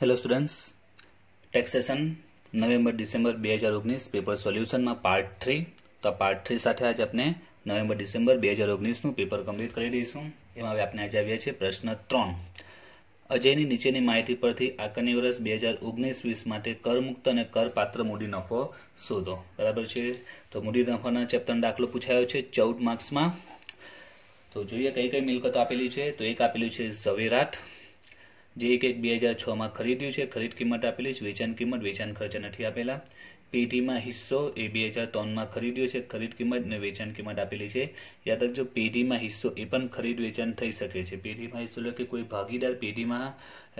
hello students taxation November December બે હજાર ઓગણીસ પેપર સોલ્યુશનમાં પાર્ટ થ્રી તો પાર્ટ થ્રી સાથે આજે આપણે નવેમ્બર ડિસેમ્બર બે હજાર ઓગણીસનું પેપર કમ્પ્લીટ કરી દઈશું એમાં હવે આપણે આજે આવ્યા છીએ પ્રશ્ન ત્રણ અજયની નીચેની માહિતી પરથી આકારની વર્ષ બે હજાર ઓગણીસ વીસ માટે કરમુક્ત અને કરપાત્ર મૂડી નફો શોધો બરાબર છે તો મૂડી નફાના ચેપ્ટરનો દાખલો પૂછાયો છે ચૌદ માર્ક્સમાં તો જોઈએ કઈ કઈ મિલકતો આપેલી છે તો એક આપેલી છે ઝવેરાત જે એક એક બે હજાર છમાં ખરીદ્યું છે ખરીદ કિંમત આપેલી છે વેચાણ કિંમત વેચાણ ખર્ચ નથી આપેલા પેઢીમાં હિસ્સો એ બે હજાર ત્રણમાં ખરીદ્યો છે ખરીદ કિંમત અને વેચાણ કિંમત આપેલી છે યાદ રાખજો પેઢીમાં હિસ્સો એ પણ ખરીદ વેચાણ થઈ શકે છે પેઢીમાં હિસ્સો એટલે કે કોઈ ભાગીદાર પેઢીમાં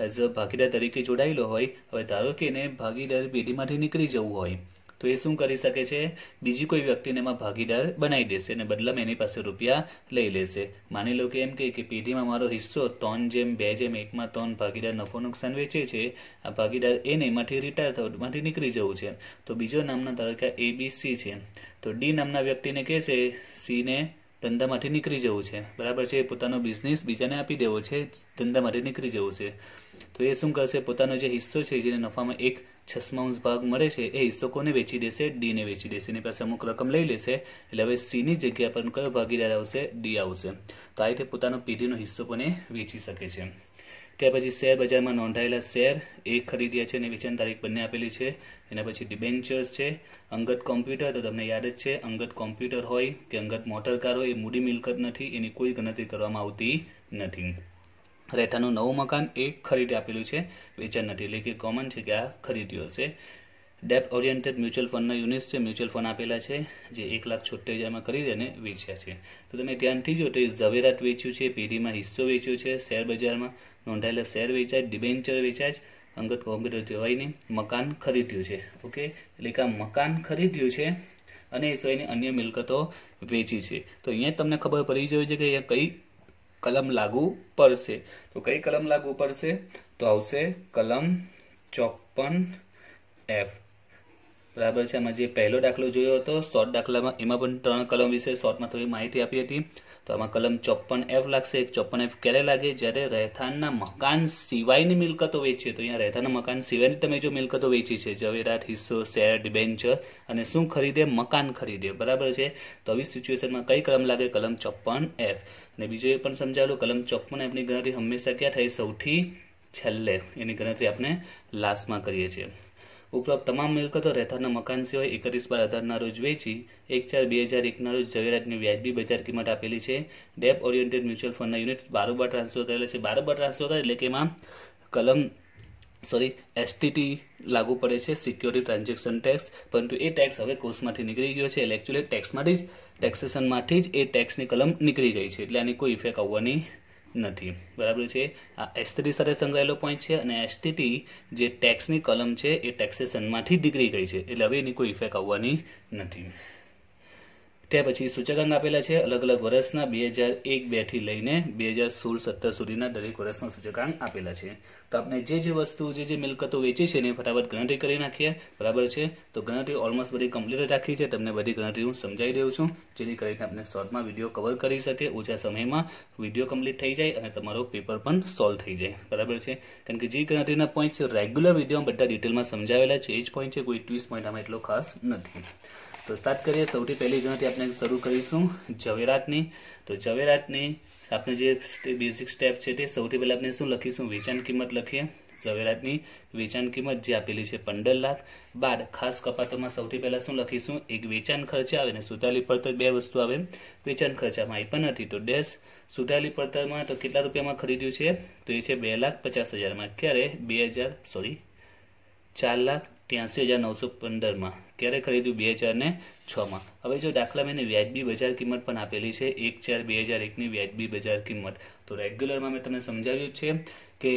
એઝ અ ભાગીદાર તરીકે જોડાયેલો હોય હવે ધારો કે એને ભાગીદાર પેઢીમાંથી નીકળી જવું હોય તો એ શું કરી શકે છે બીજી કોઈ વ્યક્તિને એમાં ભાગીદાર બનાવી દેશે અને બદલામાં એની પાસે રૂપિયા લઈ લેશે માની લો કે એમ કહે કે પેઢીમાં મારો હિસ્સો ત્રણ જેમ બે જેમ એકમાં ત્રણ ભાગીદાર નફો નુકસાન વેચે છે આ ભાગીદાર એને એમાંથી રિટાયર થવામાંથી નીકળી જવું છે તો બીજો નામના તરીકા એ બી સી છે તો ડી નામના વ્યક્તિને કહેશે સીને ધંધામાંથી નીકળી જવું છે બરાબર છે પોતાનો બિઝનેસ બીજાને આપી દેવો છે ધંધામાંથી નીકળી જવું છે તો એ શું કરશે પોતાનો જે હિસ્સો છે જેને નફામાં એક છસમાઉન્સ ભાગ મળે છે એ હિસ્સો વેચી દેશે ડીને વેચી દેશે એની પાસે અમુક રકમ લઈ લેશે એટલે હવે સીની જગ્યા પર કયો ભાગીદાર આવશે ડી આવશે તો આ રીતે પોતાનો પીઢીનો હિસ્સો પણ વેચી શકે છે ત્યાર પછી શેર બજારમાં નોંધાયેલા શેર એ ખરીદ્યા છે અને વેચાણ તારીખ બંને આપેલી છે એના પછી ડિબેન્ચર્સ છે અંગત કોમ્પ્યુટર તો તમને યાદ જ છે અંગત કોમ્પ્યુટર હોય કે અંગત મોટર કાર હોય એ મૂડી મિલકત નથી એની કોઈ ગણતરી કરવામાં આવતી નથી રહેઠાણનું નવું મકાન એ ખરીદી આપેલું છે વેચાણ નથી એટલે કે કોમન છે કે આ ખરીદ્યું હશે ડેપ ઓરિયન્ટેડ મ્યુચ્યુઅલ ફંડના યુનિટ્સ છે મ્યુચ્યુઅલ ફંડ આપેલા છે જે એક લાખ છોતેર હજારમાં ખરીદી અને વેચ્યા છે તો તમે ધ્યાનથી જો તો એ ઝવેરાત વેચ્યું છે પેઢીમાં હિસ્સો વેચ્યો છે શેર બજારમાં નોંધાયેલા શેર વેચાય ડિબેન્ચર વેચાય અંગત કોમ્પ્યુટર કહેવાયને મકાન ખરીદ્યું છે ઓકે એટલે કે આ મકાન ખરીદ્યું છે અને એ સિવાયની અન્ય મિલકતો વેચી છે તો અહીંયા તમને ખબર પડી જોઈએ છે કે અહીંયા કઈ કલમ લાગુ પડશે તો કઈ કલમ લાગુ પડશે તો આવશે કલમ ચોપન એફ બરાબર છે આમાં જે પહેલો દાખલો જોયો હતો શોર્ટ દાખલામાં એમાં પણ ત્રણ કલમ વિશે શોર્ટમાં થોડી માહિતી આપી હતી તો આમાં કલમ ચોપન એફ લાગશે ચોપન એફ ક્યારે લાગે જ્યારે રહેઠાણના મકાન સિવાયની મિલકતો વેચીએ તો અહીંયા રહેઠાણના મકાન સિવાયની તમે જો મિલકતો વેચી છે જવેરાત હિસ્સો શેર ડિબેન્ચર અને શું ખરીદે મકાન ખરીદે બરાબર છે તો આવી સિચ્યુએશનમાં કઈ કલમ લાગે કલમ ચોપન એફ અને બીજું એ પણ સમજાવેલું કલમ ચોકમાં આપણી ગણતરી હંમેશા ક્યાં થાય સૌથી છેલ્લે એની ગણતરી આપણે લાસ્ટમાં કરીએ છીએ ઉપરોક્ત તમામ મિલકતો રહેતાના મકાન સિવાય એકત્રીસ બાર અઢારના રોજ વેચી એક ચાર બે હજાર એકના રોજ જવેરાતની વ્યાજબી બજાર કિંમત આપેલી છે ડેપ ઓરિયન્ટેડ મ્યુચ્યુઅલ ફંડના યુનિટ બારોબાર ટ્રાન્સફર કરેલા છે બારોબાર ટ્રાન્સફર એટલે કે એમાં કલમ સોરી એસટીટી લાગુ પડે છે સિક્યોરિટી ટ્રાન્ઝેક્શન ટેક્સ પરંતુ એ ટેક્સ હવે કોર્સમાંથી નીકળી ગયો છે એટલે એકચ્યુઅલી ટેક્સમાંથી જ ટેક્સેશનમાંથી જ એ ટેક્સની કલમ નીકળી ગઈ છે એટલે આની કોઈ ઇફેક્ટ આવવાની નથી બરાબર છે આ એસટીટી સાથે સંકળાયેલો પોઈન્ટ છે અને એસટીટી જે ટેક્સની કલમ છે એ ટેક્સેશનમાંથી નીકળી ગઈ છે એટલે હવે એની કોઈ ઇફેક્ટ આવવાની નથી ત્યાર પછી સૂચકાંક આપેલા છે અલગ અલગ વર્ષના બે હજાર એક બેથી લઈને બે હજાર સોળ સત્તર સુધીના દરેક વર્ષના સૂચકાંક આપેલા છે તો આપણે જે જે વસ્તુ જે જે મિલકતો વેચી છે ને ફટાફટ ગણતરી કરી નાખીએ બરાબર છે તો ગણતરી ઓલમોસ્ટ બધી કમ્પ્લીટ રાખી છે તમને બધી ગણતરી હું સમજાવી દઉં છું જેથી કરીને આપણે શોર્ટમાં વિડીયો કવર કરી શકે ઓછા સમયમાં વિડીયો કમ્પ્લીટ થઈ જાય અને તમારો પેપર પણ સોલ્વ થઈ જાય બરાબર છે કારણ કે જે ગણતરીના પોઈન્ટ છે રેગ્યુલર વિડીયો બધા ડિટેલમાં સમજાવેલા છે એ જ પોઈન્ટ છે કોઈ ટ્વીસ પોઈન્ટ આમાં એટલો ખાસ નથી તો સ્ટાર્ટ કરીએ સૌથી પહેલી ગણતરી આપણે શરૂ કરીશું ઝવેરાતની તો ઝવેરાતની આપણે જે બેઝિક સ્ટેપ છે તે સૌથી પહેલાં આપણે શું લખીશું વેચાણ કિંમત લખીએ ઝવેરાતની વેચાણ કિંમત જે આપેલી છે પંદર લાખ બાદ ખાસ કપાતોમાં સૌથી પહેલાં શું લખીશું એક વેચાણ ખર્ચા આવે ને સુધારેલી પડતર બે વસ્તુ આવે વેચાણ ખર્ચામાં આવી પણ નથી તો ડેશ સુધારેલી પડતરમાં તો કેટલા રૂપિયામાં ખરીદ્યું છે તો એ છે બે લાખ પચાસ હજારમાં ક્યારે બે હજાર સોરી ચાર લાખ ત્યાંસી હજાર નવસો પંદરમાં ક્યારે ખરીદ્યું બે હજાર ને છમાં હવે જો દાખલામાં એને વ્યાજબી બજાર કિંમત પણ આપેલી છે એક ચાર બે હજાર એકની વ્યાજબી બજાર કિંમત તો રેગ્યુલરમાં મેં તમને સમજાવ્યું છે કે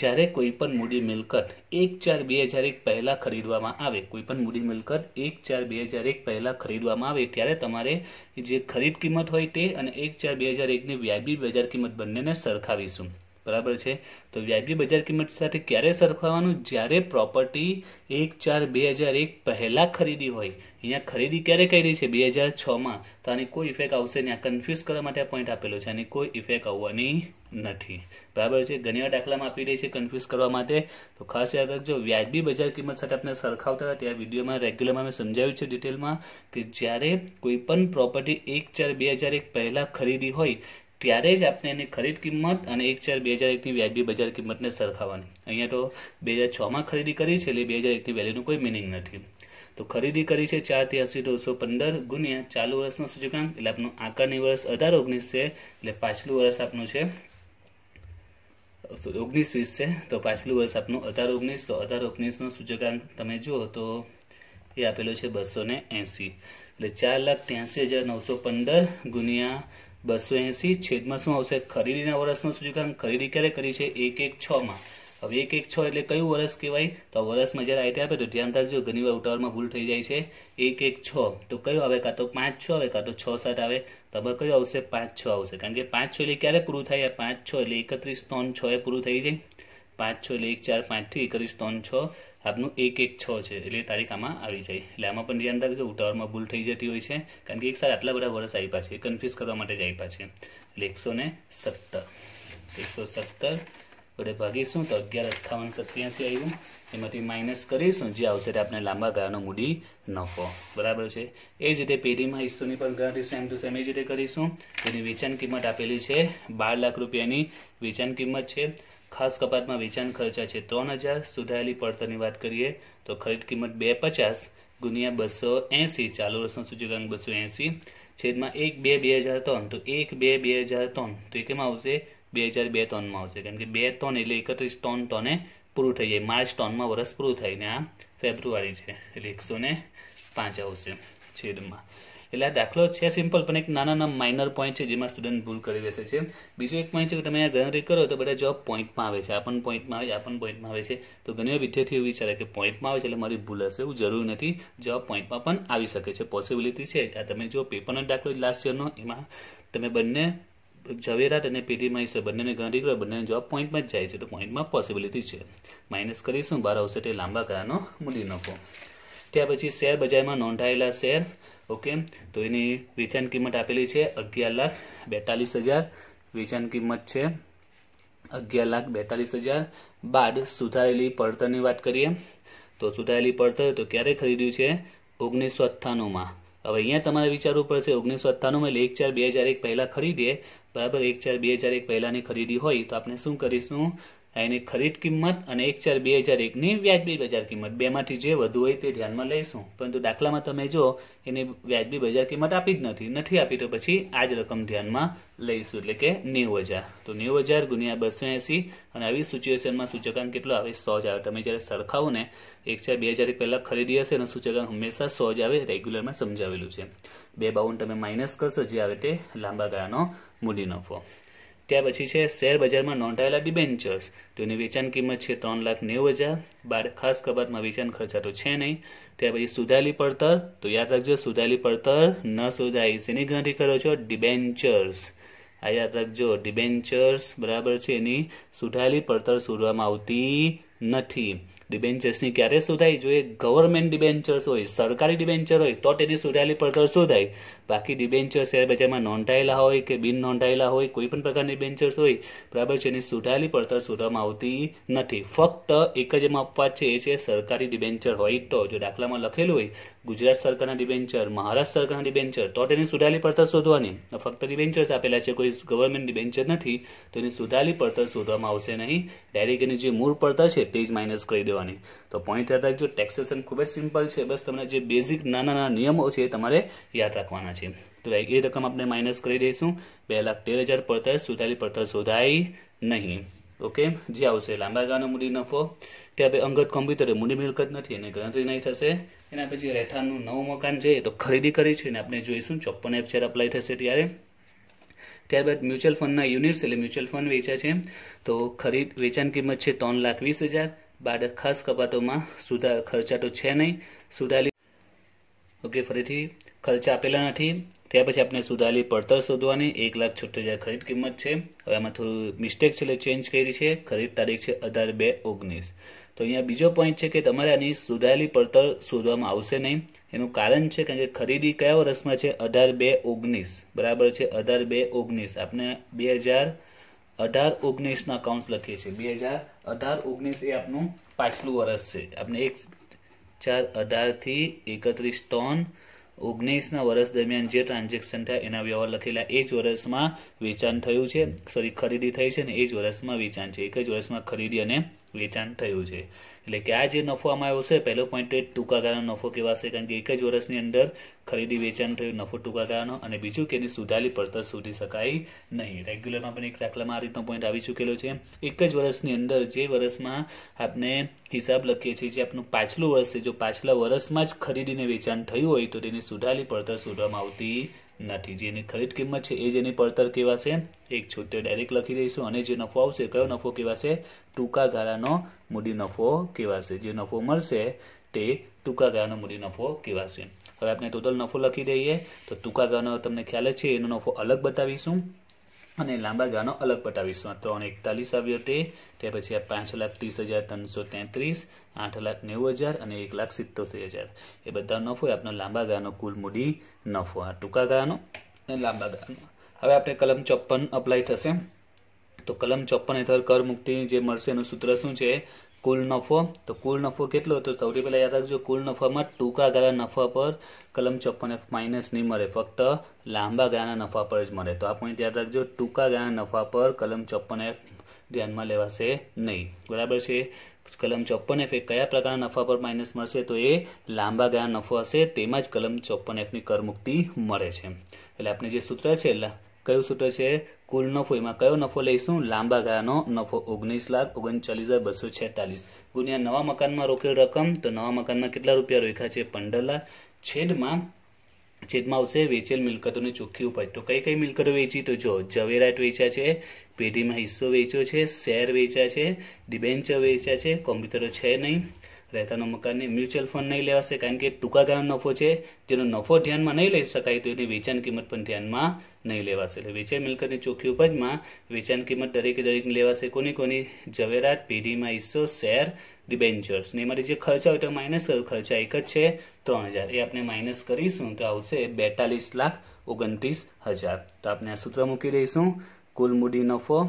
જ્યારે કોઈ પણ મૂડી મિલકત એક ચાર બે હજાર એક પહેલાં ખરીદવામાં આવે કોઈ પણ મૂડી મિલકત એક ચાર બે હજાર એક પહેલાં ખરીદવામાં આવે ત્યારે તમારે જે ખરીદ કિંમત હોય તે અને એક ચાર બે હજાર એકની વ્યાજબી બજાર કિંમત બંનેને સરખાવીશું બરાબર છે તો વ્યાજબી બજાર કિંમત સાથે ક્યારે સરખાવવાનું જ્યારે પ્રોપર્ટી એક ચાર બે હજાર એક પહેલાં ખરીદી હોય અહીંયા ખરીદી ક્યારે કરી રહી છે બે હજાર છમાં તો આની કોઈ ઇફેક્ટ આવશે નહીં આ કન્ફ્યુઝ કરવા માટે આ પોઈન્ટ આપેલો છે આની કોઈ ઇફેક્ટ આવવાની નથી બરાબર છે ઘણીવાર દાખલામાં આપી રહી છે કન્ફ્યુઝ કરવા માટે તો ખાસ યાદ રાખજો વ્યાજબી બજાર કિંમત સાથે આપણે સરખાવતા હતા ત્યાં વિડીયોમાં રેગ્યુલરમાં મેં સમજાવ્યું છે ડિટેલમાં કે જ્યારે કોઈ પણ પ્રોપર્ટી એક ચાર બે હજાર એક પહેલાં ખરીદી હોય ત્યારે જ આપણે એની ખરીદ કિંમત અને એક ચાર બે હજાર એકની વ્યાજબી બજાર કિંમતને સરખાવવાની અહીંયા તો બે હજાર છમાં ખરીદી કરી છે એટલે બે હજાર એકની વેલ્યુનું કોઈ મિનિંગ નથી તો ખરીદી કરી છે ચાર ત્યાંસી દોઢસો પંદર ગુણ્યા ચાલુ વર્ષનો સૂચકાંક એટલે આપણું આકારની વર્ષ અઢાર ઓગણીસ છે એટલે પાછલું વર્ષ આપનું છે ઓગણીસ વીસ છે તો પાછલું વર્ષ આપનું અઢાર ઓગણીસ તો અઢાર ઓગણીસનો સૂચકાંક તમે જુઓ તો એ આપેલો છે બસો ને એંસી એટલે ચાર લાખ ત્યાંસી હજાર નવસો પંદર ગુણ્યા બસો એંસી છેદમાં શું આવશે ખરીદીના વર્ષનો સૂચકાંક ખરીદી ક્યારે કરી છે એક એક છમાં હવે એક એક છ એટલે કયું વર્ષ કહેવાય તો વર્ષમાં જ્યારે આઈટી આપે તો ધ્યાન રાખજો ઘણીવાર ઉતાવળમાં ભૂલ થઈ જાય છે એક એક છ તો કયો આવે કાં તો પાંચ છ આવે કાં તો છ સાત આવે તમે કયો આવશે પાંચ છ આવશે કારણ કે પાંચ છ એટલે ક્યારે પૂરું થાય પાંચ છ એટલે એકત્રીસ ત્રણ છ એ પૂરું થઈ જાય પાંચ છ એટલે એક ચાર પાંચથી એકત્રીસ ત્રણ છ આપનું એક એક છ છે એટલે તારીખ આમાં આવી જાય એટલે આમાં પણ ધ્યાન રાખજો ઉતાવળમાં ભૂલ થઈ જતી હોય છે કારણ કે એક સાથે આટલા બધા વર્ષ આપ્યા છે કન્ફ્યુઝ કરવા માટે જ આવી પાછી એટલે એકસો ને સત્તર એકસો સત્તર વડે ભાગીશું તો અગિયાર અઠ્ઠાવન સત્યાસી આવ્યું એમાંથી માઇનસ કરીશું જે આવશે તે આપણે લાંબા ગાળાનો મૂડી નફો બરાબર છે એ જ રીતે પેઢીમાં હિસ્સોની પણ ગણતરી સેમ ટુ સેમ એ જ રીતે કરીશું તેની વેચાણ કિંમત આપેલી છે બાર લાખ રૂપિયાની વેચાણ કિંમત છે ખાસ કપાતમાં વેચાણ ખર્ચા છે ત્રણ હજાર સુધારેલી પડતરની વાત કરીએ તો ખરીદ કિંમત બે પચાસ ગુનિયા બસો એંસી ચાલુ વર્ષનો સૂચકાંક બસો એંસી છેદમાં એક બે બે હજાર ત્રણ તો એક બે બે હજાર ત્રણ તો એ કેમાં આવશે બે હજાર બે ત્રણમાં આવશે કારણ કે બે ત્રણ એટલે એકત્રીસ ત્રણ ત્રણે પૂરું થઈ જાય માર્ચ ત્રણમાં વર્ષ પૂરું થાય ને આ ફેબ્રુઆરી છે એટલે એકસો ને પાંચ આવશે છેદમાં એટલે આ દાખલો છે સિમ્પલ પણ એક નાના નાના માઇનર પોઈન્ટ છે જેમાં સ્ટુડન્ટ ભૂલ કરી રહેશે છે બીજો એક પોઈન્ટ છે કે તમે આ ગણતરી કરો તો બધા જવાબ પોઈન્ટમાં આવે છે આ પણ પોઈન્ટમાં આવે આ પણ પોઈન્ટમાં આવે છે તો ઘણી વિદ્યાર્થીઓ વિચારે કે પોઈન્ટમાં આવે છે એટલે મારી ભૂલ હશે એવું જરૂર નથી જવાબ પોઈન્ટમાં પણ આવી શકે છે પોસિબિલિટી છે આ તમે જો પેપરનો દાખલો લાસ્ટ યરનો એમાં તમે બંને ઝવેરાત અને પેઢીમાં છે બંનેને ગણતરી કરો બંનેનો જવાબ પોઈન્ટમાં જ જાય છે તો પોઈન્ટમાં પોસિબિલિટી છે માઇનસ કરીશું બહાર આવશે તે લાંબા ગાળાનો મૂડી નફો ત્યાર પછી શેર બજારમાં નોંધાયેલા શેર ઓકે તો એની વેચાણ કિંમત આપેલી છે અગિયાર લાખ બેતાલીસ હજાર વેચાણ કિંમત છે અગિયાર લાખ બેતાલીસ હજાર બાદ સુધારેલી પડતરની વાત કરીએ તો સુધારેલી પડતર તો ક્યારે ખરીદ્યું છે ઓગણીસો અઠ્ઠાણુંમાં હવે અહીંયા તમારે વિચારવું પડશે ઓગણીસો અઠ્ઠાણુંમાં એટલે એક ચાર બે હજાર એક પહેલાં ખરીદીએ બરાબર એક ચાર બે હજાર એક પહેલાંની ખરીદી હોય તો આપણે શું કરીશું એની ખરીદ કિંમત અને એક ચાર બે હજાર એકની વ્યાજબી બજાર કિંમત બેમાંથી જે વધુ હોય તે ધ્યાનમાં લઈશું પરંતુ દાખલામાં તમે જો એની વ્યાજબી બજાર કિંમત આપી જ નથી નથી આપી તો પછી આ જ રકમ ધ્યાનમાં લઈશું એટલે કે નેવું હજાર તો નેવું હજાર ગુણ્યા બસો એંસી અને આવી સિચ્યુએશનમાં સૂચકાંક કેટલો આવે સો જ આવે તમે જ્યારે સરખાવો ને એક ચાર બે હજાર એક પહેલાં ખરીદી હશે અને સૂચકાંક હંમેશા સો જ આવે રેગ્યુલરમાં સમજાવેલું છે બે બાવન તમે માઇનસ કરશો જે આવે તે લાંબા ગાળાનો મૂડી નફો ત્યાર પછી છે શેર બજારમાં નોંધાયેલા ડિબેન્ચર્સ તો એની વેચાણ કિંમત છે ત્રણ લાખ નેવું હજાર બાર ખાસ કબાતમાં વેચાણ ખર્ચા તો છે નહીં ત્યાર પછી સુધારેલી પડતર તો યાદ રાખજો સુધારેલી પડતર ન શોધાય શેની ગણતરી કરો છો ડિબેન્ચર્સ આ યાદ રાખજો ડિબેન્ચર્સ બરાબર છે એની સુધારેલી પડતર શોધવામાં આવતી નથી ડિબેન્ચર્સની ક્યારે શોધાય જો એ ગવર્મેન્ટ ડિબેન્ચર્સ હોય સરકારી ડિબેન્ચર હોય તો તેની સુધારેલી પડતર શોધાય બાકી ડિબેન્ચર શેર બજારમાં નોંધાયેલા હોય કે બિન નોંધાયેલા હોય કોઈ પણ પ્રકારની ડિબેન્ચર્સ હોય બરાબર છે એની સુધારેલી પડતર શોધવામાં આવતી નથી ફક્ત એક જ એમાં અપવાદ છે એ છે સરકારી ડિબેન્ચર હોય તો જો દાખલામાં લખેલું હોય ગુજરાત સરકારના ડિબેન્ચર મહારાષ્ટ્ર સરકારના ડિબેન્ચર તો તેની સુધારેલી પડતર શોધવાની ફક્ત ડિબેન્ચર્સ આપેલા છે કોઈ ગવર્મેન્ટ ડિબેન્ચર નથી તો એની સુધારેલી પડતર શોધવામાં આવશે નહીં ડાયરેક્ટ એની જે મૂળ પડતર છે તે જ માઇનસ કરી દેવાની તો પોઈન્ટ યાદ રાખજો ટેક્સેશન ખૂબ જ સિમ્પલ છે બસ તમને જે બેઝિક નાના નાના નિયમો છે તમારે યાદ રાખવાના છે તો એ રકમ આપણે માઇનસ કરી દઈશું બે લાખ તેર હજાર પડતર સુધારેલી પડતર શોધાઈ નહીં ઓકે જે આવશે લાંબા ગાળાનો મૂડી નફો ત્યાં બે અંગત કોમ્પ્યુટરે મૂડી મિલકત નથી એની ગણતરી નહીં થશે એના પછી રહેઠાણનું નવું મકાન છે તો ખરીદી કરી છે અને આપણે જોઈશું ચોપ્પન એફ શેર અપ્લાય થશે ત્યારે ત્યારબાદ મ્યુચ્યુઅલ ફંડના યુનિટ્સ એટલે મ્યુચ્યુઅલ ફંડ વેચ્યા છે તો ખરીદ વેચાણ કિંમત છે ત્રણ લાખ વીસ હજાર બાદ ખાસ કપાતોમાં સુધાર ખર્ચા તો છે નહીં સુધારેલી ઓકે ફરીથી ખર્ચા આપેલા નથી ત્યાર પછી આપણે સુધારેલી પડતર શોધવાની એક લાખ છોતેર હજાર ખરીદ કિંમત છે હવે આમાં થોડું મિસ્ટેક છે એટલે ચેન્જ કરી છે ખરીદ તારીખ છે અઢાર બે ઓગણીસ તો અહીંયા બીજો પોઈન્ટ છે કે તમારે આની સુધારેલી પડતર શોધવામાં આવશે નહીં એનું કારણ છે કારણ કે ખરીદી કયા વર્ષમાં છે અઢાર બે ઓગણીસ બરાબર છે અઢાર બે ઓગણીસ આપણે બે હજાર અઢાર ઓગણીસના અકાઉન્ટ લખીએ છીએ બે હજાર અઢાર ઓગણીસ એ આપનું પાછલું વર્ષ છે આપણે એક ચાર અઢારથી એકત્રીસ ત્રણ ઓગણીસના વર્ષ દરમિયાન જે ટ્રાન્ઝેક્શન થયા એના વ્યવહાર લખેલા એ જ વર્ષમાં વેચાણ થયું છે સોરી ખરીદી થઈ છે ને એ જ વર્ષમાં વેચાણ છે એક જ વર્ષમાં ખરીદી અને વેચાણ થયું છે એટલે કે આ જે નફો આમાં આવ્યો છે પહેલો પોઈન્ટ એ ટૂંકા ગાળાનો નફો કહેવાશે કારણ કે એક જ વર્ષની અંદર ખરીદી વેચાણ થયું નફો ટૂંકા ગાળાનો અને બીજું કે એની સુધારેલી પડતર શોધી શકાય નહીં રેગ્યુલરમાં પણ એક દાખલામાં આ રીતનો પોઈન્ટ આવી ચૂકેલો છે એક જ વર્ષની અંદર જે વર્ષમાં આપણે હિસાબ લખીએ છીએ જે આપણું પાછલું વર્ષ છે જો પાછલા વર્ષમાં જ ખરીદીને વેચાણ થયું હોય તો તેની સુધારેલી પડતર શોધવામાં આવતી નથી જેની ખરીદ કિંમત છે એ જેની પડતર કહેવાશે એક છોતેર ડાયરેક્ટ લખી દઈશું અને જે નફો આવશે કયો નફો કહેવાશે ટૂંકા ગાળાનો મૂડી નફો કહેવાશે જે નફો મળશે તે ટૂંકા ગાળાનો મૂડી નફો કહેવાશે હવે આપણે ટોટલ નફો લખી દઈએ તો ટૂંકા ગાળાનો તમને ખ્યાલ છે એનો નફો અલગ બતાવીશું અને લાંબા ગાળાનો અલગ પટા વીસમાં ત્રણ એકતાલીસ આવી હતી ત્યાર પછી આ પાંચ લાખ ત્રીસ હજાર ત્રણસો તેત્રીસ આઠ લાખ નેવું હજાર અને એક લાખ સિત્તોતેર હજાર એ બધા નફો એ આપણો લાંબા ગાળાનો કુલ મૂડી નફો આ ટૂંકા ગાળાનો અને લાંબા ગાળાનો હવે આપણે કલમ ચોપ્પન અપ્લાય થશે તો કલમ ચોપ્પન હેઠળ કરમુક્તિ જે મળશે એનું સૂત્ર શું છે કુલ નફો તો કુલ નફો કેટલો તો સૌથી પહેલાં યાદ રાખજો કુલ નફામાં ટૂંકા ગાળા નફા પર કલમ ચોપ્પન એફ માઇનસ નહીં મળે ફક્ત લાંબા ગાળાના નફા પર જ મળે તો આ પોઈન્ટ યાદ રાખજો ટૂંકા ગાળાના નફા પર કલમ ચોપન એફ ધ્યાનમાં લેવાશે નહીં બરાબર છે કલમ ચોપ્પન એફ એ કયા પ્રકારના નફા પર માઇનસ મળશે તો એ લાંબા ગાળા નફો હશે તેમાં જ કલમ ચોપ્પન એફની કરમુક્તિ મળે છે એટલે આપણે જે સૂત્ર છે કયો સૂત્ર છે કુલ નફો એમાં કયો નફો લઈશું લાંબા ગાળાનો નફો ઓગણીસ લાખ ઓગણચાલીસ હજાર બસો છેતાલીસ ગુણ્યા નવા મકાનમાં રોકેલ રકમ તો નવા મકાનમાં કેટલા રૂપિયા રોક્યા છે પંદર લાખ છેદમાં છેદમાં આવશે વેચેલ મિલકતોની ચોખ્ખી ઉપજ તો કઈ કઈ મિલકતો વેચી તો જો જવેરાત વેચ્યા છે પેઢીમાં હિસ્સો વેચ્યો છે શેર વેચ્યા છે ડિબેન્ચર વેચ્યા છે કોમ્પ્યુટરો છે નહીં રહેતાનો મકાનને મ્યુચ્યુઅલ ફંડ નહીં લેવાશે કારણ કે ટૂંકા ગાળાનો નફો છે જેનો નફો ધ્યાનમાં નહીં લઈ શકાય તો એની વેચાણ કિંમત પણ ધ્યાનમાં નહીં લેવાશે એટલે વેચાણ મિલકતની ચોખ્ખી ઉપજમાં વેચાણ કિંમત દરેકે દરેક લેવાશે કોની કોની જવેરાત પેઢીમાં હિસ્સો શેર ડિબેન્ચર્સ ને એમાંથી જે ખર્ચા હોય તો માઇનસ ખર્ચા એક જ છે ત્રણ હજાર એ આપણે માઇનસ કરીશું તો આવશે બેતાલીસ લાખ ઓગણત્રીસ હજાર તો આપણે આ સૂત્ર મૂકી દઈશું કુલ મૂડી નફો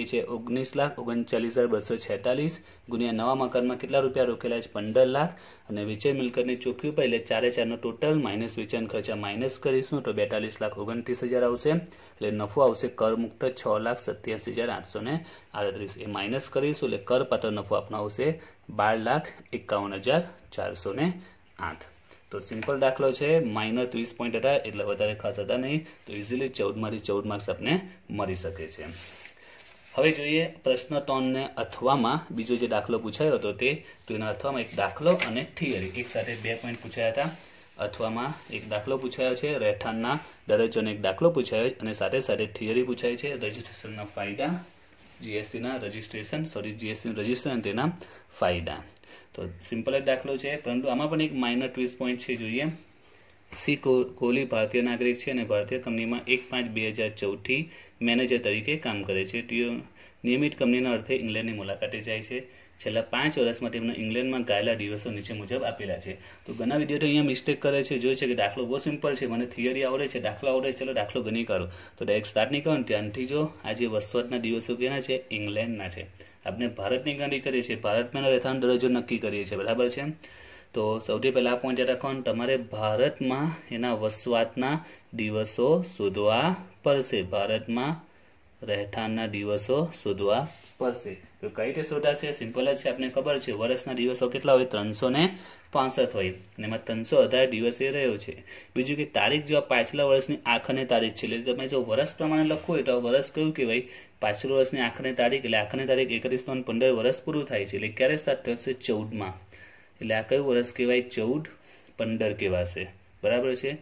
એ છે ઓગણીસ લાખ ઓગણચાલીસ હજાર બસો છેતાલીસ ગુણ્યા નવા મકાનમાં કેટલા રૂપિયા રોકેલા છે પંદર લાખ અને વેચાઈ મિલકતને ચોખ્ખી ઉપર એટલે ચારે ચારનો ટોટલ માઇનસ વેચાણ ખર્ચા માઇનસ કરીશું તો બેતાલીસ લાખ ઓગણત્રીસ હજાર આવશે એટલે નફો આવશે કર મુક્ત છ લાખ સત્યાસી હજાર આઠસો ને આડત્રીસ એ માઇનસ કરીશું એટલે કરપાત્ર નફો આપણો આવશે બાર લાખ એકાવન હજાર ચારસો ને આઠ તો સિમ્પલ દાખલો છે માઇનસ વીસ પોઈન્ટ હતા એટલે વધારે ખાસ હતા નહીં તો ઇઝીલી ચૌદમાંથી ચૌદ માર્ક્સ આપને મળી શકે છે હવે જોઈએ પ્રશ્ન ત્રણને અથવામાં બીજો જે દાખલો પૂછાયો હતો તે તો એના અથવામાં એક દાખલો અને થિયરી એક સાથે બે પોઈન્ટ પૂછાયા હતા અથવામાં એક દાખલો પૂછાયો છે રહેઠાણના દરજ્જોને એક દાખલો પૂછાયો અને સાથે સાથે થિયરી પૂછાય છે રજિસ્ટ્રેશનના ફાયદા જીએસટીના રજિસ્ટ્રેશન સોરી જીએસટીનું રજિસ્ટ્રેશન તેના ફાયદા તો સિમ્પલ જ દાખલો છે પરંતુ આમાં પણ એક માઇનર ટ્વીસ પોઈન્ટ છે જોઈએ સી કોહલી ભારતીય નાગરિક છે અને ભારતીય કંપનીમાં એક પાંચ બે હજાર ચૌદથી મેનેજર તરીકે કામ કરે છે તેઓ નિયમિત કંપનીના અર્થે ઇંગ્લેન્ડની મુલાકાતે જાય છે છેલ્લા પાંચ વર્ષમાં તેમના ઇંગ્લેન્ડમાં ગાયેલા દિવસો નીચે મુજબ આપેલા છે તો ઘણા વિદ્યાર્થીઓ અહીંયા મિસ્ટેક કરે છે જોઈ છે કે દાખલો બહુ સિમ્પલ છે મને થિયરી આવડે છે દાખલો આવડે છે ચલો દાખલો ગણી કરો તો ડાયરેક્ટ સ્ટાર્ટ નહીં કરો ત્યાંથી જો આજે વસવાટના દિવસો કેના છે ઇંગ્લેન્ડના છે આપણે ભારતની ગણતરી કરીએ છીએ ભારતમાં રહેતાનો દરજ્જો નક્કી કરીએ છીએ બરાબર છે તો સૌથી પહેલાં પોઈન્ટ યાદ રાખવાનું તમારે ભારતમાં એના વસવાતના દિવસો શોધવા પડશે ભારતમાં રહેઠાણના દિવસો શોધવા પડશે તો કઈ રીતે શોધાશે સિમ્પલ જ છે આપણે ખબર છે વર્ષના દિવસો કેટલા હોય ત્રણસો ને પાસઠ હોય અને એમાં ત્રણસો અઢાર એ રહ્યો છે બીજું કે તારીખ જો પાછલા વર્ષની આખરની તારીખ છે એટલે તમે જો વર્ષ પ્રમાણે લખવું હોય તો વર્ષ કયું કહેવાય પાછલું વર્ષની આખરની તારીખ એટલે આખરની તારીખ એકત્રીસ પંદર વર્ષ પૂરું થાય છે એટલે ક્યારે સ્ટાર્ટ થશે ચૌદમાં એટલે આ કયું વર્ષ કહેવાય ચૌદ પંદર કહેવાશે બરાબર છે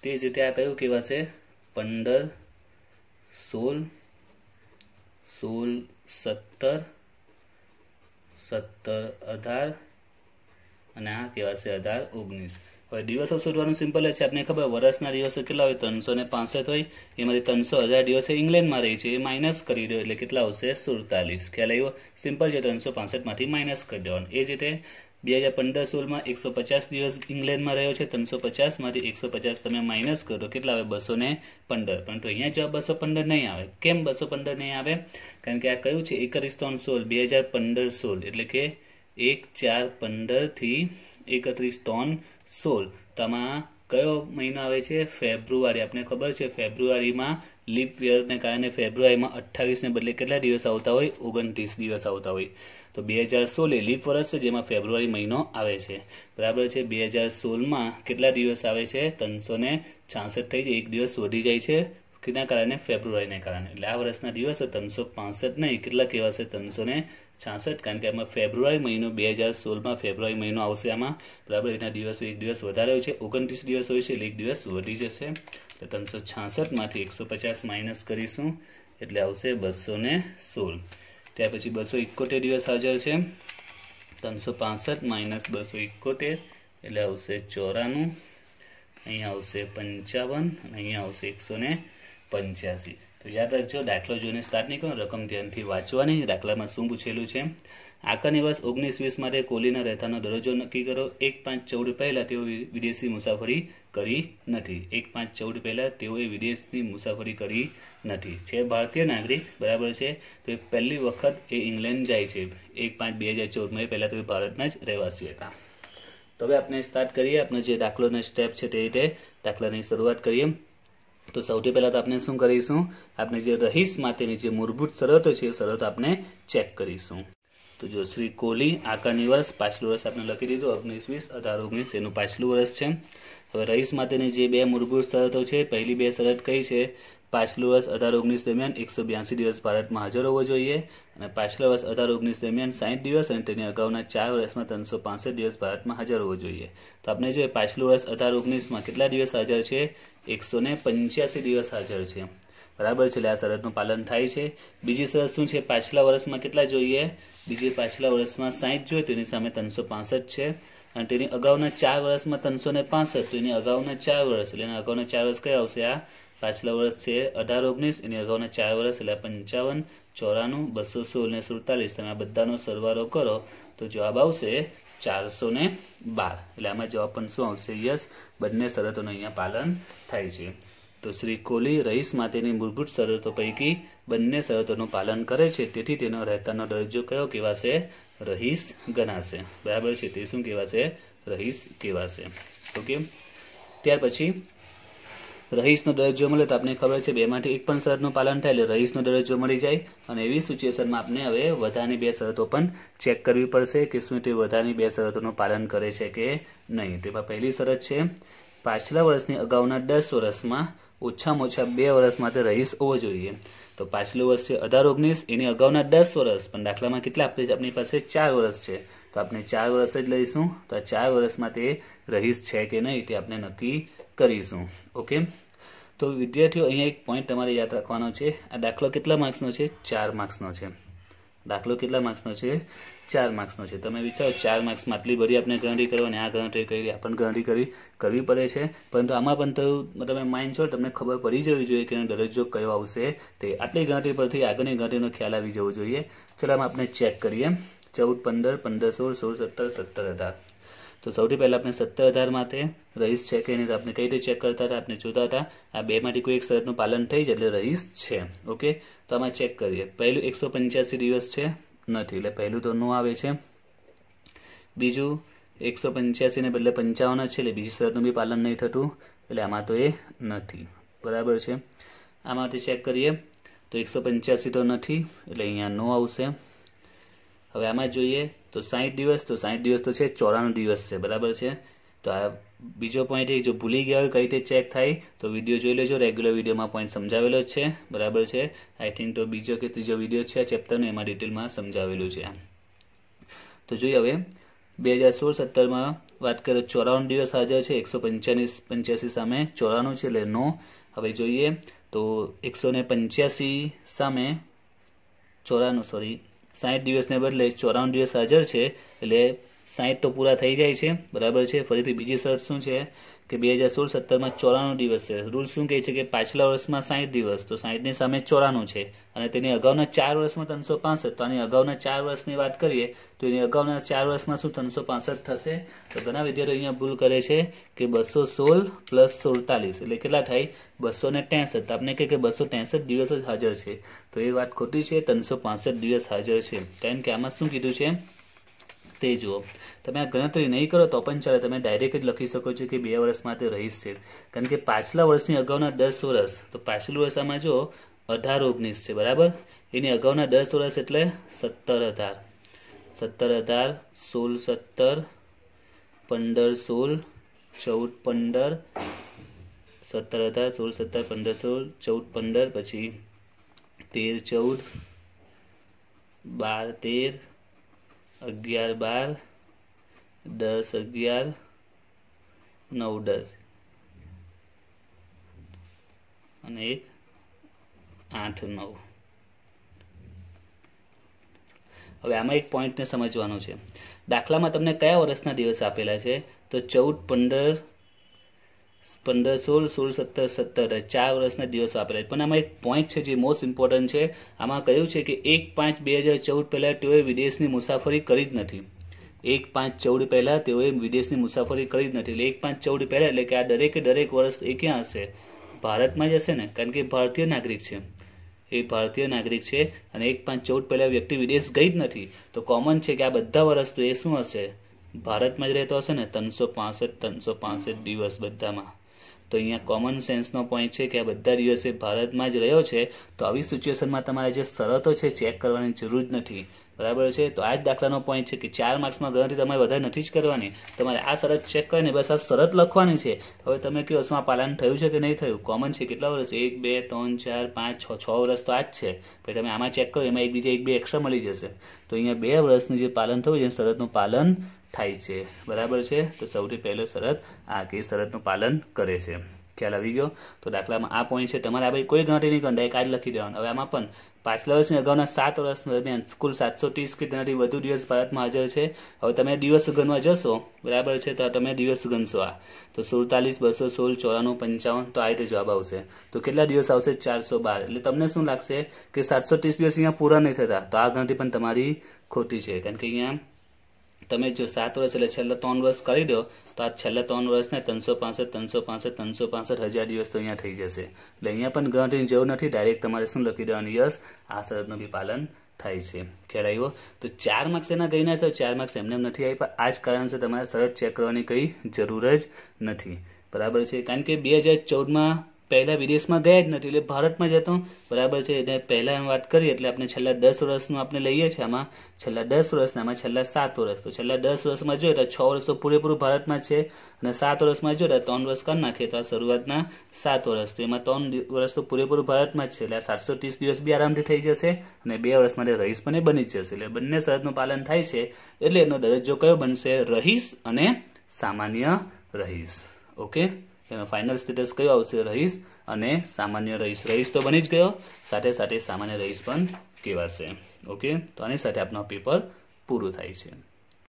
તે જ રીતે આ કયું કહેવાશે પંદર સોળ સોળ સત્તર સત્તર અઢાર અને આ કહેવાશે અઢાર ઓગણીસ હવે દિવસો શોધવાનું સિમ્પલ છે આપણે ખબર વર્ષના દિવસો કેટલા હોય ત્રણસો ને પાંસઠ હોય એમાંથી ત્રણસો હજાર દિવસે ઇંગ્લેન્ડમાં રહી છે એ માઇનસ કરી દો એટલે કેટલા આવશે સુડતાલીસ ખ્યાલ આવ્યો સિમ્પલ છે ત્રણસો પાંસઠમાંથી માઇનસ કરી દેવાનું એ જ રીતે બે હજાર પંદર સોળમાં એકસો પચાસ દિવસ ઇંગ્લેન્ડમાં રહ્યો છે ત્રણસો પચાસમાંથી એકસો પચાસ તમે માઇનસ કરો કેટલા આવે બસો ને પંદર પરંતુ અહીંયા જવાબ બસો પંદર નહીં આવે કેમ બસો પંદર નહીં આવે કારણ કે આ કયું છે એકત્રીસ ત્રણ સોળ બે હજાર પંદર સોળ એટલે કે એક ચાર પંદરથી એકત્રીસ ત્રણ સોળ તમા કયો મહિનો આવે છે ફેબ્રુઆરી આપણે ખબર છે ફેબ્રુઆરીમાં લીપ યરને કારણે ફેબ્રુઆરીમાં અઠ્ઠાવીસને બદલે કેટલા દિવસ આવતા હોય ઓગણત્રીસ દિવસ આવતા હોય તો બે હજાર સોળ એ લીપ વર્ષ છે જેમાં ફેબ્રુઆરી મહિનો આવે છે બરાબર છે બે હજાર સોળમાં કેટલા દિવસ આવે છે ત્રણસો ને છાસઠ થઈ જાય એક દિવસ વધી જાય છે કેના કારણે ફેબ્રુઆરીને કારણે એટલે આ વર્ષના દિવસો ત્રણસો પાસઠ નહીં કેટલા કહેવાશે ત્રણસો ને છાસઠ કારણ કે આમાં ફેબ્રુઆરી મહિનો બે હજાર સોળમાં ફેબ્રુઆરી મહિનો આવશે આમાં બરાબર એના દિવસો એક દિવસ વધારે હોય છે ઓગણત્રીસ દિવસ હોય છે એટલે એક દિવસ વધી જશે તો ત્રણસો છાસઠમાંથી એકસો પચાસ માઇનસ કરીશું એટલે આવશે બસો ને સોળ ત્યાર પછી બસો એકોતેર દિવસ હાજર છે ત્રણસો પાસઠ માઇનસ બસો એકોતેર એટલે આવશે ચોરાણું અહીંયા આવશે પંચાવન અને અહીંયા આવશે એકસો ને પંચ્યાસી તો યાદ રાખજો દાખલો જોઈને સ્ટાર્ટ નહીં કરો રકમ ધ્યાનથી વાંચવાની દાખલામાં શું પૂછેલું છે આખા નિવાસ ઓગણીસ વીસ માટે કોહલીના રહેતાનો દરજ્જો નક્કી કરો એક પાંચ ચૌદ પહેલાં તેઓ વિદેશી મુસાફરી કરી નથી એક પાંચ ચૌદ પહેલાં તેઓએ વિદેશની મુસાફરી કરી નથી છે ભારતીય નાગરિક બરાબર છે તો એ પહેલી વખત એ ઇંગ્લેન્ડ જાય છે એક પાંચ બે હજાર ચૌદમાં એ પહેલાં તો એ ભારતના જ રહેવાસી હતા તો હવે આપણે સ્ટાર્ટ કરીએ આપણે જે દાખલોના સ્ટેપ છે તે રીતે દાખલાની શરૂઆત કરીએ તો સૌથી પહેલાં તો આપણે શું કરીશું આપણે જે રહીશ માટેની જે મૂળભૂત શરતો છે એ શરત આપણે ચેક કરીશું તો જો શ્રી કોહલી આકારની વર્ષ પાછલું વર્ષ આપણે લખી દીધું ઓગણીસ વીસ અઢાર ઓગણીસ એનું પાછલું વર્ષ છે હવે રહીશ માટેની જે બે મૂળભૂત શરતો છે પહેલી બે શરત કઈ છે પાછલું વર્ષ અઢાર ઓગણીસ દરમિયાન એકસો બ્યાસી દિવસ ભારતમાં હાજર હોવો જોઈએ અને પાછલા વર્ષ અઢાર ઓગણીસ દરમિયાન સાઠ દિવસ અને તેની અગાઉના ચાર વર્ષમાં ત્રણસો પાસઠ દિવસ ભારતમાં હાજર હોવો જોઈએ તો આપણે જોઈએ પાછલું વર્ષ અઢાર ઓગણીસમાં કેટલા દિવસ હાજર છે એકસો ને પંચ્યાસી દિવસ હાજર છે બરાબર છે એટલે આ શરતનું પાલન થાય છે બીજી શરત શું છે પાછલા વર્ષમાં કેટલા જોઈએ બીજી પાછલા વર્ષમાં સાઠ જોઈએ તેની સામે ત્રણસો પાસઠ છે અને તેની અગાઉના ચાર વર્ષમાં ત્રણસો ને પાસઠ તો એની અગાઉના ચાર વર્ષ એટલે અગાઉના ચાર વર્ષ કયા આવશે આ પાછલા વર્ષ છે અઢાર ઓગણીસ એની અગાઉના ચાર વર્ષ એટલે પંચાવન ચોરાણું બસો સોળ ને સુડતાલીસ તમે આ બધાનો સરવારો કરો તો જવાબ આવશે ચારસો ને બાર એટલે આમાં જવાબ પણ શું આવશે યસ બંને શરતોનું અહીંયા પાલન થાય છે તો શ્રી કોહલી રહીશ માટેની મૂળભૂત શરતો પૈકી બંને શરતોનું પાલન કરે છે તેથી તેનો રહેતાનો દરજ્જો કયો કહેવાશે રહીશ ગણાશે બરાબર છે તે શું કહેવાશે રહીશ કહેવાશે ઓકે ત્યાર પછી રહીશનો દરજ્જો મળે તો આપને ખબર છે બેમાંથી એક પણ શરતનું પાલન થાય એટલે રહીશનો દરજ્જો મળી જાય અને એવી સિચ્યુએશનમાં આપણે હવે વધારાની બે શરતો પણ ચેક કરવી પડશે કે શું તે વધારાની બે શરતોનું પાલન કરે છે કે નહીં તેમાં પહેલી શરત છે પાછલા વર્ષની અગાઉના દસ વર્ષમાં ઓછામાં ઓછા બે વર્ષ માટે રહીશ હોવો જોઈએ તો પાછલું વર્ષ છે અઢાર ઓગણીસ એની અગાઉના દસ વર્ષ પણ દાખલામાં કેટલા આપણે આપણી પાસે ચાર વર્ષ છે તો આપણે ચાર વર્ષ જ લઈશું તો આ ચાર વર્ષમાં તે રહીશ છે કે નહીં તે આપણે નક્કી કરીશું ઓકે તો વિદ્યાર્થીઓ અહીંયા એક પોઈન્ટ તમારે યાદ રાખવાનો છે આ દાખલો કેટલા માર્ક્સનો છે ચાર માર્ક્સનો છે દાખલો કેટલા માર્ક્સનો છે ચાર માર્ક્સનો છે તમે વિચારો ચાર માર્ક્સમાં આટલી ભરી આપણે ગણતરી કરો અને આ ગણતરી કરી આપણને ગણતરી કરી કરવી પડે છે પરંતુ આમાં પણ થયું તમે માઇન્ડ છો તમને ખબર પડી જવી જોઈએ કે દરજ્જો કયો આવશે તે આટલી ગણતરી પરથી આગળની ગણતરીનો ખ્યાલ આવી જવો જોઈએ ચલો આપણે ચેક કરીએ ચૌદ પંદર પંદર સોળ સોળ સત્તર સત્તર હતા તો સૌથી પહેલાં આપણે સત્તર અઢાર માટે રહીશ છે કે નહીં આપણે કઈ રીતે ચેક કરતા હતા આપણે જોતા હતા આ બેમાંથી કોઈ એક શરતનું પાલન થઈ જાય એટલે રહીશ છે ઓકે તો આમાં ચેક કરીએ પહેલું એકસો પંચ્યાસી દિવસ છે નથી એટલે પહેલું તો નો આવે છે બીજું એકસો પંચ્યાસીને બદલે પંચાવન છે એટલે બીજી શરતનું બી પાલન નહીં થતું એટલે આમાં તો એ નથી બરાબર છે આમાંથી ચેક કરીએ તો એકસો પંચ્યાસી તો નથી એટલે અહીંયા નો આવશે હવે આમાં જોઈએ તો સાહીઠ દિવસ તો સાહીઠ દિવસ તો છે ચોરાણું દિવસ છે બરાબર છે તો આ બીજો પોઈન્ટ એ જો ભૂલી ગયા હોય કઈ રીતે ચેક થાય તો વિડીયો જોઈ લેજો રેગ્યુલર વિડીયોમાં પોઈન્ટ સમજાવેલો છે બરાબર છે આઈ થિંક તો બીજો કે ત્રીજો વિડીયો છે આ ચેપ્ટરનો એમાં ડિટેલમાં સમજાવેલું છે તો જોઈએ હવે બે હજાર સોળ સત્તરમાં વાત કરો ચોરાણું દિવસ હાજર છે એકસો પંચ્યાસી પંચ્યાસી સામે ચોરાણું છે એટલે નો હવે જોઈએ તો એકસો ને પંચ્યાસી સામે ચોરાણું સોરી સાઠ દિવસને બદલે ચોરાણું દિવસ હાજર છે એટલે સાહીઠ તો પૂરા થઈ જાય છે બરાબર છે ફરીથી બીજી શરત શું છે કે બે હજાર સોળ સત્તરમાં ચોરાણું દિવસ છે રૂલ શું કહે છે કે પાછલા વર્ષમાં સાહીઠ દિવસ તો સાહીઠની સામે ચોરાણું છે અને તેની અગાઉના ચાર વર્ષમાં ત્રણસો પાસઠ તો આની અગાઉના ચાર વર્ષની વાત કરીએ તો એની અગાઉના ચાર વર્ષમાં શું ત્રણસો પાસઠ થશે તો ઘણા વિદ્યાર્થીઓ અહીંયા ભૂલ કરે છે કે બસો સોળ પ્લસ સુડતાલીસ એટલે કેટલા થાય બસો ને ત્રેસઠ આપણે કહે કે બસો ત્રેસઠ દિવસ જ હાજર છે તો એ વાત ખોટી છે ત્રણસો પાસઠ દિવસ હાજર છે કારણ કે આમાં શું કીધું છે તે જુઓ તમે આ ગણતરી નહીં કરો તો પણ ચાલે તમે ડાયરેક્ટ જ લખી શકો છો કે બે વર્ષમાં તે રહીશ છે કારણ કે પાછલા વર્ષની અગાઉના દસ વર્ષ તો પાછલું વર્ષ આમાં જુઓ અઢાર ઓગણીસ છે બરાબર એની અગાઉના દસ વર્ષ એટલે સત્તર અઢાર સત્તર હજાર સોળ સત્તર પંદર સોળ ચૌદ પંદર સત્તર હજાર સોળ સત્તર પંદર સોળ ચૌદ પંદર પછી તેર ચૌદ બાર તેર અગિયાર બાર દસ અગિયાર નવ દસ અને એક આઠ નવ હવે આમાં એક પોઈન્ટને સમજવાનું છે દાખલામાં તમને કયા વર્ષના દિવસ આપેલા છે તો ચૌદ પંદર પંદર સોળ સોળ સત્તર સત્તર ચાર વર્ષના દિવસ વાપરે પણ આમાં એક પોઈન્ટ છે જે મોસ્ટ ઇમ્પોર્ટન્ટ છે આમાં કહ્યું છે કે એક પાંચ બે હજાર ચૌદ પહેલાં તેઓએ વિદેશની મુસાફરી કરી જ નથી એક પાંચ ચૌદ પહેલાં તેઓએ વિદેશની મુસાફરી કરી જ નથી એટલે એક પાંચ ચૌદ પહેલાં એટલે કે આ દરેકે દરેક વર્ષ એ ક્યાં હશે ભારતમાં જ હશે ને કારણ કે ભારતીય નાગરિક છે એ ભારતીય નાગરિક છે અને એક પાંચ ચૌદ પહેલાં વ્યક્તિ વિદેશ ગઈ જ નથી તો કોમન છે કે આ બધા વર્ષ તો એ શું હશે ભારતમાં જ રહેતો હશે ને ત્રણસો પાસઠ ત્રણસો પાસઠ દિવસ બધામાં તો અહીંયા કોમન સેન્સનો પોઈન્ટ છે કે આ બધા દિવસે ભારતમાં જ રહ્યો છે તો આવી સિચ્યુએશનમાં તમારે જે શરતો છે ચેક કરવાની જરૂર જ નથી બરાબર છે તો આ જ દાખલાનો પોઈન્ટ છે કે ચાર માર્ક્સમાં ગણતરી તમારે વધારે નથી જ કરવાની તમારે આ શરત ચેક કરીને બસ આ શરત લખવાની છે હવે તમે કયો શું આ પાલન થયું છે કે નહીં થયું કોમન છે કેટલા વર્ષ એક બે ત્રણ ચાર પાંચ છ છ વર્ષ તો આ જ છે પછી તમે આમાં ચેક કરો એમાં એકબીજા એક બે એક્સ્ટ્રા મળી જશે તો અહીંયા બે વર્ષનું જે પાલન થયું છે શરતનું પાલન થાય છે બરાબર છે તો સૌથી પહેલો શરત આ કઈ શરતનું પાલન કરે છે ખ્યાલ આવી ગયો તો દાખલામાં આ પોઈન્ટ છે તમારે આ ભાઈ કોઈ ગણતરી નહીં કરતા એક આજ લખી દેવાનું હવે આમાં પણ પાછલા વર્ષની અગાઉના સાત વર્ષ દરમિયાન સ્કૂલ સાતસો ત્રીસ કે તેનાથી વધુ દિવસ ભારતમાં હાજર છે હવે તમે દિવસ ગણવા જશો બરાબર છે તો તમે દિવસ ગણશો આ તો સુડતાલીસ બસો સોળ ચોરાણું પંચાવન તો આ રીતે જવાબ આવશે તો કેટલા દિવસ આવશે ચારસો બાર એટલે તમને શું લાગશે કે સાતસો ત્રીસ દિવસ અહીંયા પૂરા નહીં થતા તો આ ગણતરી પણ તમારી ખોટી છે કારણ કે અહીંયા તમે જો સાત વર્ષ એટલે છેલ્લા ત્રણ વર્ષ કરી દો તો આ છેલ્લા ત્રણ વર્ષને ત્રણસો પાસઠ ત્રણસો પાસઠ ત્રણસો પાસઠ હજાર દિવસ તો અહીંયા થઈ જશે એટલે અહીંયા પણ ગણતરીની જરૂર નથી ડાયરેક્ટ તમારે શું લખી દેવાનું યસ આ શરતનું બી પાલન થાય છે ખ્યાલ આવ્યો તો ચાર માર્ક્સ એના ગઈ ના થયો ચાર માર્ક્સ એમને એમ નથી આપ્યા આ જ કારણસર તમારે શરત ચેક કરવાની કંઈ જરૂર જ નથી બરાબર છે કારણ કે બે હજાર ચૌદમાં પહેલાં વિદેશમાં ગયા જ નથી એટલે ભારતમાં જતો બરાબર છે એટલે પહેલાં વાત કરીએ એટલે આપણે છેલ્લા દસ વર્ષનું આપણે લઈએ છીએ આમાં છેલ્લા દસ વર્ષના આમાં છેલ્લા સાત વર્ષ તો છેલ્લા દસ વર્ષમાં જોઈએ તો છ વર્ષ તો પૂરેપૂરું ભારતમાં છે અને સાત વર્ષમાં જોઈએ તો ત્રણ વર્ષ કરી નાખીએ તો આ શરૂઆતના સાત વર્ષ તો એમાં ત્રણ વર્ષ તો પૂરેપૂરું ભારતમાં જ છે એટલે આ સાતસો ત્રીસ દિવસ બી આરામથી થઈ જશે અને બે વર્ષ માટે રહીશ પણ એ બની જ જશે એટલે બંને શરતનું પાલન થાય છે એટલે એનો દરજ્જો કયો બનશે રહીશ અને સામાન્ય રહીશ ઓકે તેનો ફાઇનલ સ્ટેટસ કયો આવશે રહીશ અને સામાન્ય રહીશ રહીશ તો બની જ ગયો સાથે સાથે સામાન્ય રહીશ પણ કહેવાશે ઓકે તો આની સાથે આપનો પેપર પૂરું થાય છે